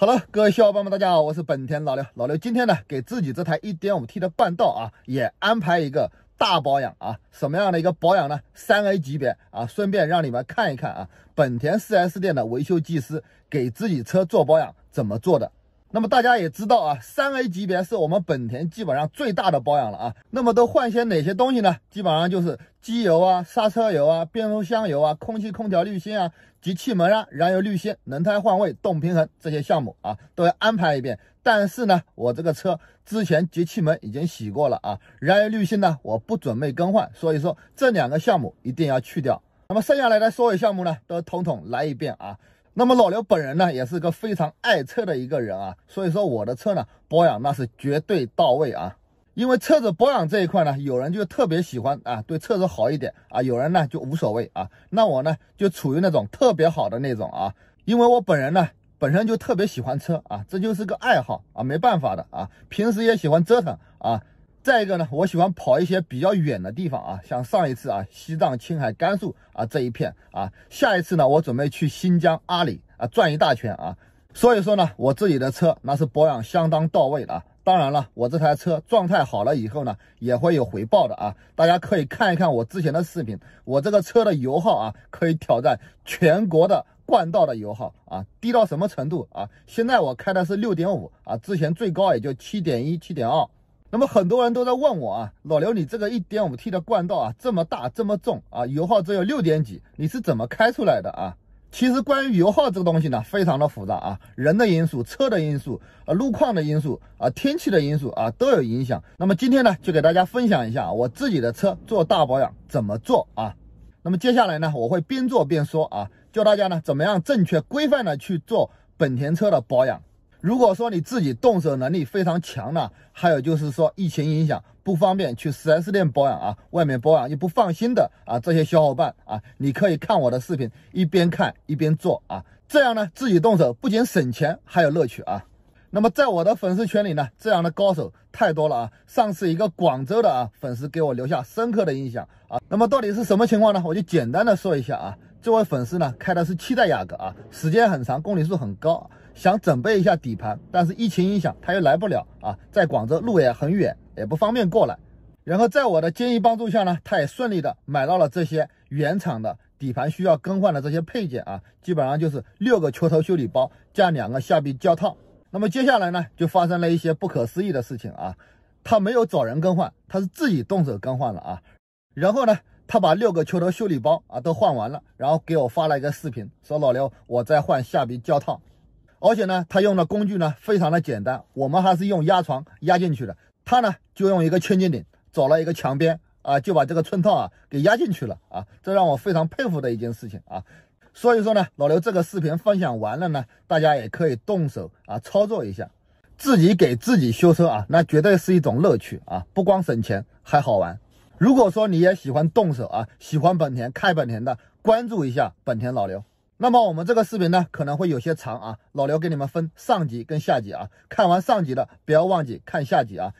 哈喽，各位小伙伴们，大家好，我是本田老刘。老刘今天呢，给自己这台 1.5T 的半道啊，也安排一个大保养啊。什么样的一个保养呢？三 A 级别啊。顺便让你们看一看啊，本田 4S 店的维修技师给自己车做保养怎么做的。那么大家也知道啊，三 A 级别是我们本田基本上最大的保养了啊。那么都换些哪些东西呢？基本上就是机油啊、刹车油啊、变速箱油啊、空气空调滤芯啊、节气门啊、燃油滤芯、轮胎换位、动平衡这些项目啊，都要安排一遍。但是呢，我这个车之前节气门已经洗过了啊，燃油滤芯呢我不准备更换，所以说这两个项目一定要去掉。那么剩下来的所有项目呢，都统统来一遍啊。那么老刘本人呢，也是个非常爱车的一个人啊，所以说我的车呢保养那是绝对到位啊，因为车子保养这一块呢，有人就特别喜欢啊，对车子好一点啊，有人呢就无所谓啊，那我呢就处于那种特别好的那种啊，因为我本人呢本身就特别喜欢车啊，这就是个爱好啊，没办法的啊，平时也喜欢折腾啊。再一个呢，我喜欢跑一些比较远的地方啊，像上一次啊，西藏、青海、甘肃啊这一片啊，下一次呢，我准备去新疆、阿里啊转一大圈啊。所以说呢，我自己的车那是保养相当到位的啊。当然了，我这台车状态好了以后呢，也会有回报的啊。大家可以看一看我之前的视频，我这个车的油耗啊，可以挑战全国的冠道的油耗啊，低到什么程度啊？现在我开的是六点五啊，之前最高也就七点一、七点二。那么很多人都在问我啊，老刘，你这个 1.5T 的冠道啊这么大这么重啊，油耗只有六点几，你是怎么开出来的啊？其实关于油耗这个东西呢，非常的复杂啊，人的因素、车的因素、啊路况的因素啊天气的因素啊都有影响。那么今天呢，就给大家分享一下我自己的车做大保养怎么做啊。那么接下来呢，我会边做边说啊，教大家呢怎么样正确规范的去做本田车的保养。如果说你自己动手能力非常强呢，还有就是说疫情影响不方便去 4S 店保养啊，外面保养又不放心的啊，这些小伙伴啊，你可以看我的视频，一边看一边做啊，这样呢自己动手不仅省钱还有乐趣啊。那么在我的粉丝圈里呢，这样的高手太多了啊。上次一个广州的啊粉丝给我留下深刻的印象啊。那么到底是什么情况呢？我就简单的说一下啊。这位粉丝呢，开的是七代雅阁啊，时间很长，公里数很高，想准备一下底盘，但是疫情影响他又来不了啊，在广州路也很远，也不方便过来。然后在我的建议帮助下呢，他也顺利的买到了这些原厂的底盘需要更换的这些配件啊，基本上就是六个球头修理包加两个下臂胶套。那么接下来呢，就发生了一些不可思议的事情啊，他没有找人更换，他是自己动手更换了啊，然后呢？他把六个球头修理包啊都换完了，然后给我发了一个视频，说老刘，我在换下鼻胶套。而且呢，他用的工具呢非常的简单，我们还是用压床压进去的，他呢就用一个千斤顶，找了一个墙边啊就把这个寸套啊给压进去了啊，这让我非常佩服的一件事情啊。所以说呢，老刘这个视频分享完了呢，大家也可以动手啊操作一下，自己给自己修车啊，那绝对是一种乐趣啊，不光省钱还好玩。如果说你也喜欢动手啊，喜欢本田开本田的，关注一下本田老刘。那么我们这个视频呢，可能会有些长啊，老刘给你们分上集跟下集啊，看完上集的不要忘记看下集啊。